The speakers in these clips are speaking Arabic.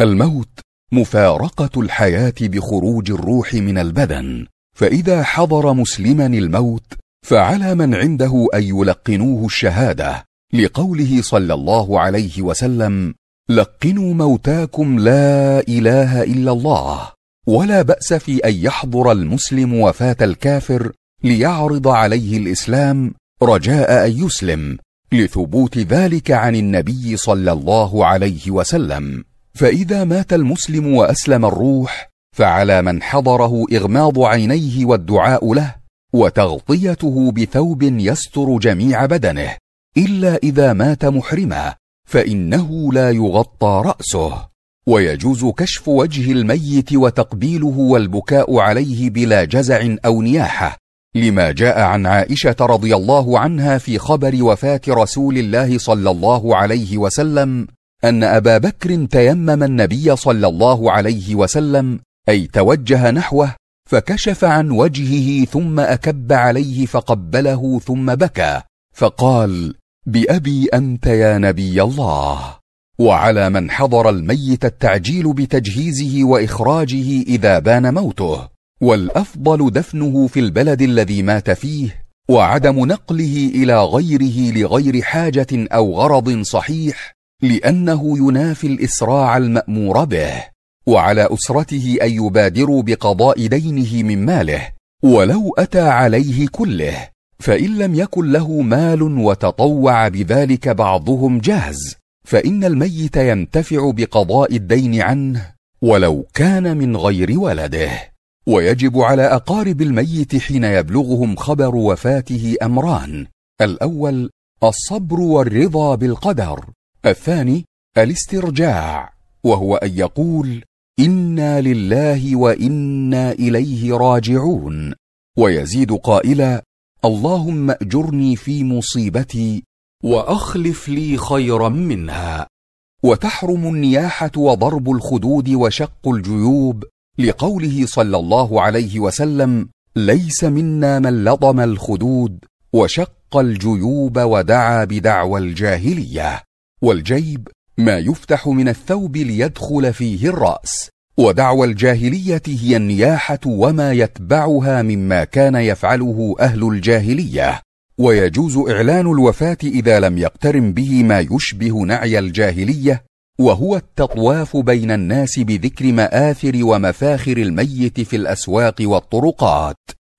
الموت مفارقه الحياه بخروج الروح من البدن فاذا حضر مسلما الموت فعلى من عنده ان يلقنوه الشهاده لقوله صلى الله عليه وسلم لقنوا موتاكم لا اله الا الله ولا باس في ان يحضر المسلم وفاه الكافر ليعرض عليه الاسلام رجاء ان يسلم لثبوت ذلك عن النبي صلى الله عليه وسلم فاذا مات المسلم واسلم الروح فعلى من حضره اغماض عينيه والدعاء له وتغطيته بثوب يستر جميع بدنه الا اذا مات محرما فانه لا يغطى راسه ويجوز كشف وجه الميت وتقبيله والبكاء عليه بلا جزع او نياحه لما جاء عن عائشه رضي الله عنها في خبر وفاه رسول الله صلى الله عليه وسلم أن أبا بكر تيمم النبي صلى الله عليه وسلم أي توجه نحوه فكشف عن وجهه ثم أكب عليه فقبله ثم بكى فقال بأبي أنت يا نبي الله وعلى من حضر الميت التعجيل بتجهيزه وإخراجه إذا بان موته والأفضل دفنه في البلد الذي مات فيه وعدم نقله إلى غيره لغير حاجة أو غرض صحيح لأنه ينافي الإسراع المأمور به وعلى أسرته أن يبادروا بقضاء دينه من ماله ولو أتى عليه كله فإن لم يكن له مال وتطوع بذلك بعضهم جاز فإن الميت ينتفع بقضاء الدين عنه ولو كان من غير ولده ويجب على أقارب الميت حين يبلغهم خبر وفاته أمران الأول الصبر والرضا بالقدر الثاني الاسترجاع وهو أن يقول إنا لله وإنا إليه راجعون ويزيد قائلا اللهم أجرني في مصيبتي وأخلف لي خيرا منها وتحرم النياحة وضرب الخدود وشق الجيوب لقوله صلى الله عليه وسلم ليس منا من لطم الخدود وشق الجيوب ودعا بدعوى الجاهليه والجيب ما يفتح من الثوب ليدخل فيه الرأس ودعوى الجاهلية هي النياحة وما يتبعها مما كان يفعله أهل الجاهلية ويجوز إعلان الوفاة إذا لم يقترن به ما يشبه نعي الجاهلية وهو التطواف بين الناس بذكر مآثر ومفاخر الميت في الأسواق والطرقات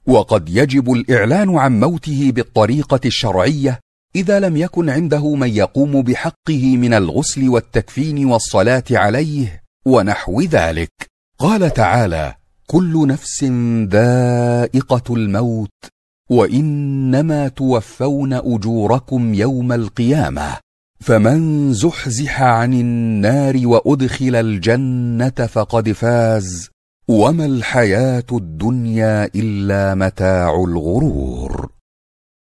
وقد يجب الإعلان عن موته بالطريقة الشرعية إذا لم يكن عنده من يقوم بحقه من الغسل والتكفين والصلاة عليه ونحو ذلك قال تعالى كل نفس ذائقة الموت وإنما توفون أجوركم يوم القيامة فمن زحزح عن النار وأدخل الجنة فقد فاز وما الحياة الدنيا إلا متاع الغرور